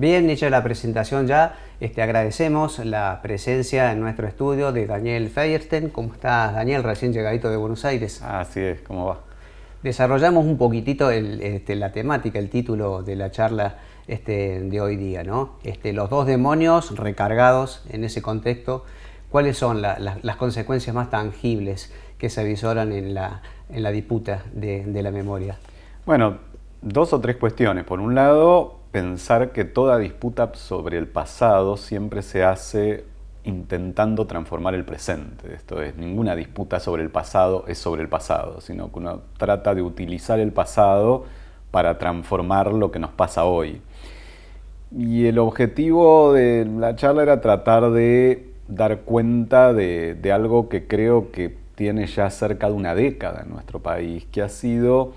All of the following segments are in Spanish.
Bien, hecha la presentación ya, este, agradecemos la presencia en nuestro estudio de Daniel Feyersten. ¿Cómo estás, Daniel? Recién llegadito de Buenos Aires. Así es, ¿cómo va? Desarrollamos un poquitito este, la temática, el título de la charla este, de hoy día, ¿no? Este, los dos demonios recargados en ese contexto, ¿cuáles son las consecuencias más tangibles que se avisoran en la, disputa de la memoria? Bueno, dos o tres cuestiones. Por un lado, pensar que toda disputa sobre el pasado siempre se hace intentando transformar el presente. Esto es, ninguna disputa sobre el pasado es sobre el pasado, sino que uno trata de utilizar el pasado para transformar lo que nos pasa hoy. Y el objetivo de la charla era tratar de dar cuenta de, algo que creo que tiene ya cerca de una década en nuestro país, que ha sido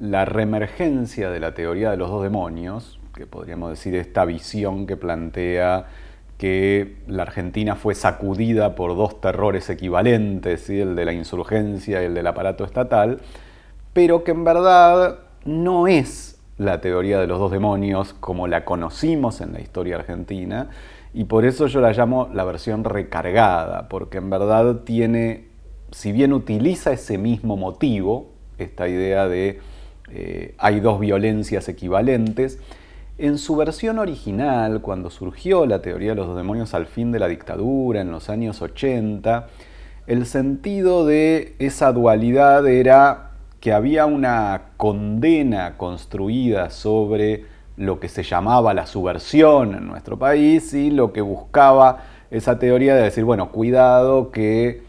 la reemergencia de la teoría de los dos demonios, que podríamos decir esta visión que plantea que la Argentina fue sacudida por dos terrores equivalentes, el de la insurgencia y el del aparato estatal, pero que en verdad no es la teoría de los dos demonios como la conocimos en la historia argentina, y por eso yo la llamo la versión recargada, porque en verdad tiene, si bien utiliza ese mismo motivo, esta idea de eh, hay dos violencias equivalentes, en su versión original, cuando surgió la teoría de los demonios al fin de la dictadura, en los años 80, el sentido de esa dualidad era que había una condena construida sobre lo que se llamaba la subversión en nuestro país y lo que buscaba esa teoría de decir, bueno, cuidado que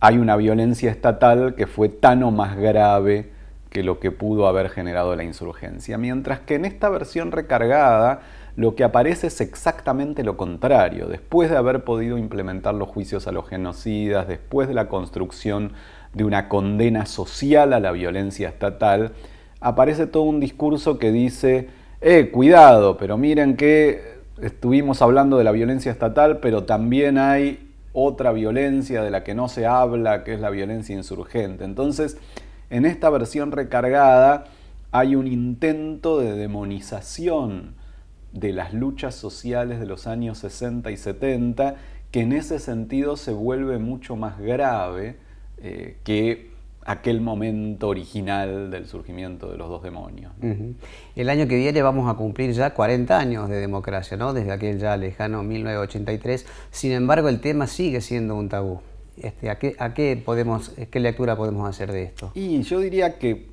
hay una violencia estatal que fue tan o más grave que lo que pudo haber generado la insurgencia, mientras que en esta versión recargada lo que aparece es exactamente lo contrario. Después de haber podido implementar los juicios a los genocidas, después de la construcción de una condena social a la violencia estatal, aparece todo un discurso que dice, eh, cuidado, pero miren que estuvimos hablando de la violencia estatal, pero también hay otra violencia de la que no se habla, que es la violencia insurgente. Entonces, en esta versión recargada hay un intento de demonización de las luchas sociales de los años 60 y 70 que en ese sentido se vuelve mucho más grave eh, que aquel momento original del surgimiento de los dos demonios. El año que viene vamos a cumplir ya 40 años de democracia, ¿no? desde aquel ya lejano 1983. Sin embargo, el tema sigue siendo un tabú. Este, ¿a, qué, podemos, eh, qué lectura podemos hacer de esto? Y yo diría que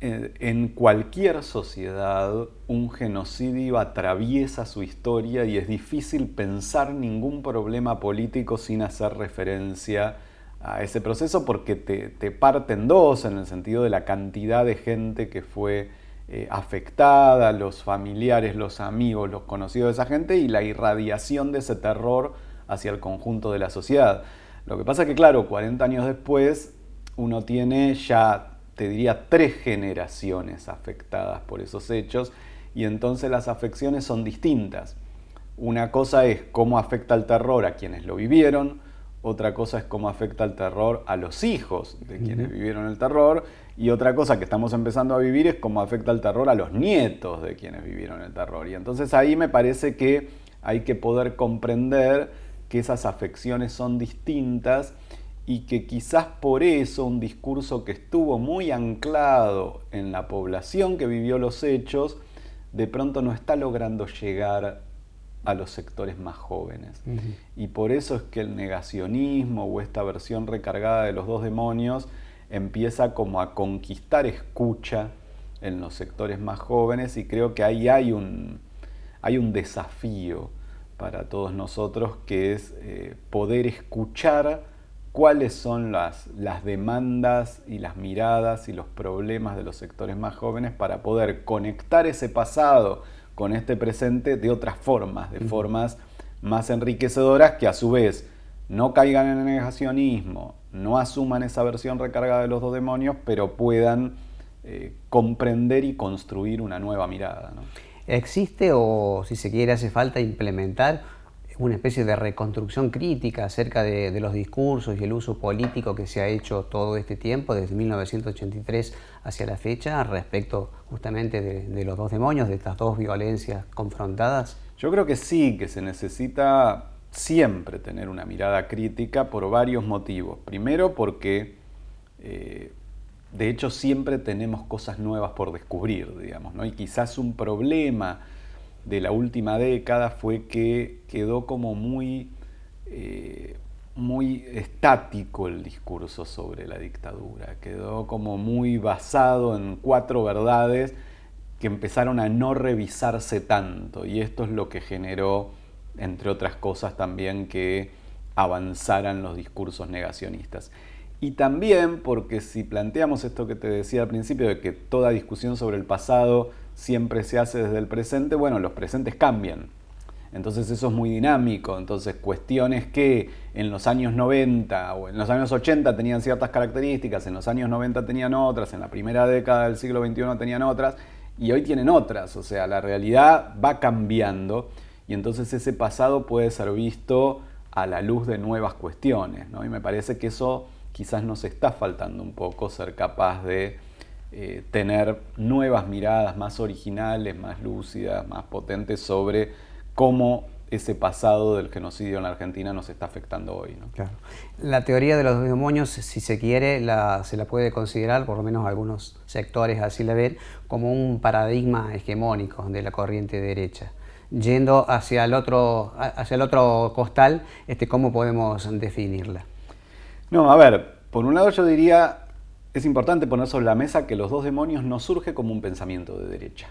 eh, en cualquier sociedad un genocidio atraviesa su historia y es difícil pensar ningún problema político sin hacer referencia a ese proceso porque te, parten dos en el sentido de la cantidad de gente que fue eh, afectada, los familiares, los amigos, los conocidos de esa gente y la irradiación de ese terror hacia el conjunto de la sociedad. Lo que pasa es que, claro, 40 años después uno tiene ya, te diría, tres generaciones afectadas por esos hechos y entonces las afecciones son distintas. Una cosa es cómo afecta el terror a quienes lo vivieron, otra cosa es cómo afecta el terror a los hijos de quienes vivieron el terror, y otra cosa que estamos empezando a vivir es cómo afecta el terror a los nietos de quienes vivieron el terror. Y entonces ahí me parece que hay que poder comprender que esas afecciones son distintas y que quizás por eso un discurso que estuvo muy anclado en la población que vivió los hechos, de pronto no está logrando llegar a los sectores más jóvenes. Y por eso es que el negacionismo o esta versión recargada de los dos demonios empieza como a conquistar escucha en los sectores más jóvenes y creo que ahí hay un, hay un desafío para todos nosotros, que es eh, poder escuchar cuáles son las, las demandas y las miradas y los problemas de los sectores más jóvenes para poder conectar ese pasado con este presente de otras formas, de formas más enriquecedoras que a su vez no caigan en el negacionismo, no asuman esa versión recargada de los dos demonios, pero puedan eh, comprender y construir una nueva mirada. ¿Existe o, si se quiere, hace falta implementar una especie de reconstrucción crítica acerca de, los discursos y el uso político que se ha hecho todo este tiempo, desde 1983 hacia la fecha, respecto justamente de, los dos demonios, de estas dos violencias confrontadas? Yo creo que sí, que se necesita siempre tener una mirada crítica por varios motivos. Primero porque eh, de hecho, siempre tenemos cosas nuevas por descubrir, digamos, ¿no? Y quizás un problema de la última década fue que quedó como muy, eh, muy estático el discurso sobre la dictadura, quedó como muy basado en cuatro verdades que empezaron a no revisarse tanto y esto es lo que generó, entre otras cosas, también que avanzaran los discursos negacionistas. Y también porque si planteamos esto que te decía al principio, de que toda discusión sobre el pasado siempre se hace desde el presente, bueno, los presentes cambian. Entonces eso es muy dinámico. Entonces cuestiones que en los años 90 o en los años 80 tenían ciertas características, en los años 90 tenían otras, en la primera década del siglo XXI tenían otras y hoy tienen otras. O sea, la realidad va cambiando y entonces ese pasado puede ser visto a la luz de nuevas cuestiones. Y me parece que eso quizás nos está faltando un poco ser capaz de eh, tener nuevas miradas más originales, más lúcidas, más potentes sobre cómo ese pasado del genocidio en la Argentina nos está afectando hoy. Claro. La teoría de los demonios, si se quiere, se la puede considerar, por lo menos algunos sectores así la ven, como un paradigma hegemónico de la corriente derecha. Yendo hacia el otro, hacia el otro costal, este, ¿cómo podemos definirla? No, a ver, por un lado yo diría, es importante poner sobre la mesa que los dos demonios no surge como un pensamiento de derecha.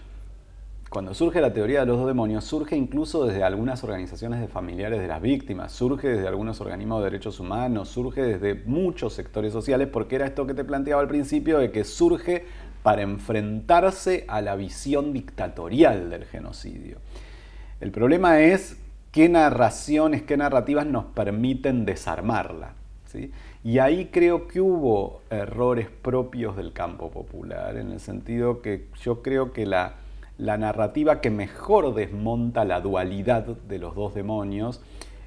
Cuando surge la teoría de los dos demonios, surge incluso desde algunas organizaciones de familiares de las víctimas, surge desde algunos organismos de derechos humanos, surge desde muchos sectores sociales, porque era esto que te planteaba al principio, de que surge para enfrentarse a la visión dictatorial del genocidio. El problema es qué narraciones, qué narrativas nos permiten desarmarla. Y ahí creo que hubo errores propios del campo popular, en el sentido que yo creo que la narrativa que mejor desmonta la dualidad de los dos demonios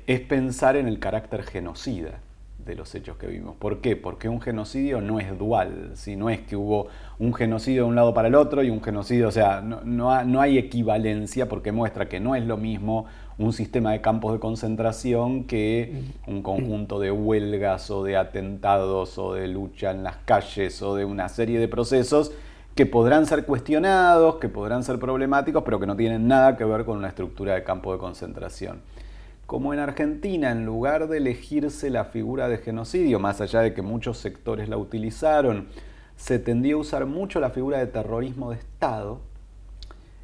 es pensar en el carácter genocida de los hechos que vimos. ¿Por qué? Porque un genocidio no es dual, si no es que hubo un genocidio de un lado para el otro y un genocidio, o sea, no, no, hay equivalencia porque muestra que no es lo mismo un sistema de campos de concentración que un conjunto de huelgas o de atentados o de lucha en las calles o de una serie de procesos que podrán ser cuestionados, que podrán ser problemáticos, pero que no tienen nada que ver con una estructura de campo de concentración como en Argentina, en lugar de elegirse la figura de genocidio, más allá de que muchos sectores la utilizaron, se tendió a usar mucho la figura de terrorismo de Estado,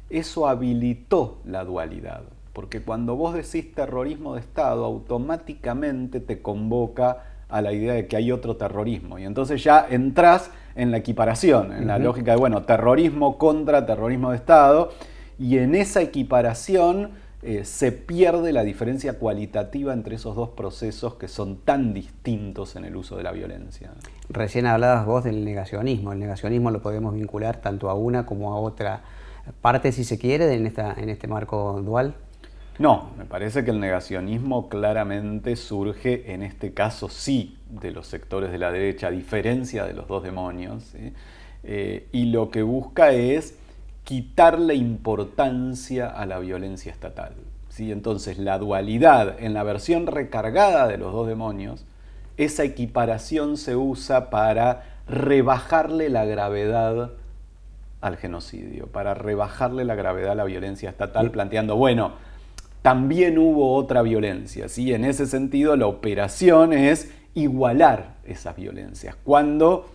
eso habilitó la dualidad. Porque cuando vos decís terrorismo de Estado, automáticamente te convoca a la idea de que hay otro terrorismo. Y entonces ya entras en la equiparación, en la lógica de, bueno, terrorismo contra terrorismo de Estado. Y en esa equiparación eh, se pierde la diferencia cualitativa entre esos dos procesos que son tan distintos en el uso de la violencia. Recién hablabas vos del negacionismo. El negacionismo lo podemos vincular tanto a una como a otra parte, si se quiere, en, este marco dual. No, me parece que el negacionismo claramente surge, en este caso sí, de los sectores de la derecha, a diferencia de los dos demonios, eh, y lo que busca es quitarle importancia a la violencia estatal. Entonces la dualidad en la versión recargada de los dos demonios, esa equiparación se usa para rebajarle la gravedad al genocidio, para rebajarle la gravedad a la violencia estatal, planteando, bueno, también hubo otra violencia, ¿sí? En ese sentido, la operación es igualar esas violencias. Cuando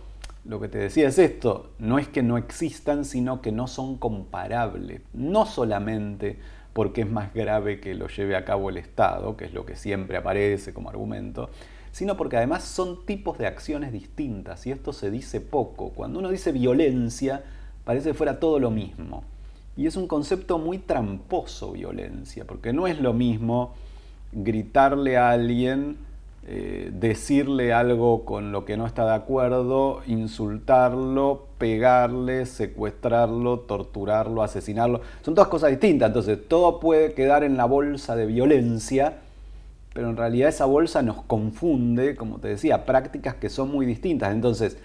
lo que te decía es esto, no es que no existan, sino que no son comparables. No solamente porque es más grave que lo lleve a cabo el Estado, que es lo que siempre aparece como argumento, sino porque además son tipos de acciones distintas y esto se dice poco. Cuando uno dice violencia, parece que fuera todo lo mismo. Y es un concepto muy tramposo violencia, porque no es lo mismo gritarle a alguien eh, decirle algo con lo que no está de acuerdo, insultarlo, pegarle, secuestrarlo, torturarlo, asesinarlo. Son todas cosas distintas, entonces todo puede quedar en la bolsa de violencia, pero en realidad esa bolsa nos confunde, como te decía, prácticas que son muy distintas. Entonces,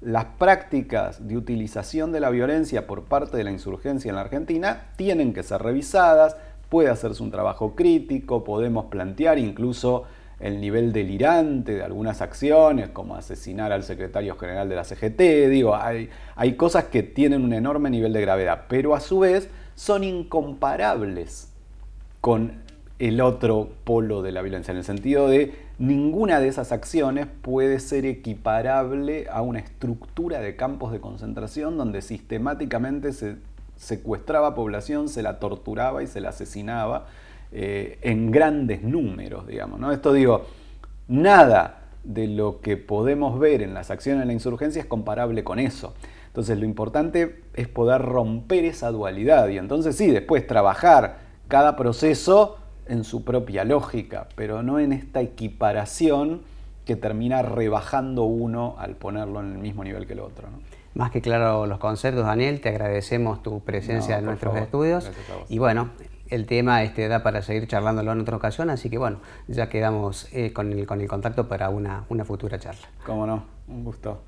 las prácticas de utilización de la violencia por parte de la insurgencia en la Argentina tienen que ser revisadas, puede hacerse un trabajo crítico, podemos plantear incluso el nivel delirante de algunas acciones, como asesinar al secretario general de la CGT, digo, hay, cosas que tienen un enorme nivel de gravedad, pero a su vez son incomparables con el otro polo de la violencia, en el sentido de ninguna de esas acciones puede ser equiparable a una estructura de campos de concentración donde sistemáticamente se secuestraba población, se la torturaba y se la asesinaba eh, en grandes números, digamos. ¿no? Esto digo, nada de lo que podemos ver en las acciones de la insurgencia es comparable con eso. Entonces lo importante es poder romper esa dualidad y entonces sí, después trabajar cada proceso en su propia lógica, pero no en esta equiparación que termina rebajando uno al ponerlo en el mismo nivel que el otro. Más que claro los conceptos, Daniel, te agradecemos tu presencia en nuestros favor. estudios y bueno, el tema este, da para seguir charlándolo en otra ocasión, así que bueno, ya quedamos eh, con, el, con, el, contacto para una, una futura charla. Cómo no, un gusto.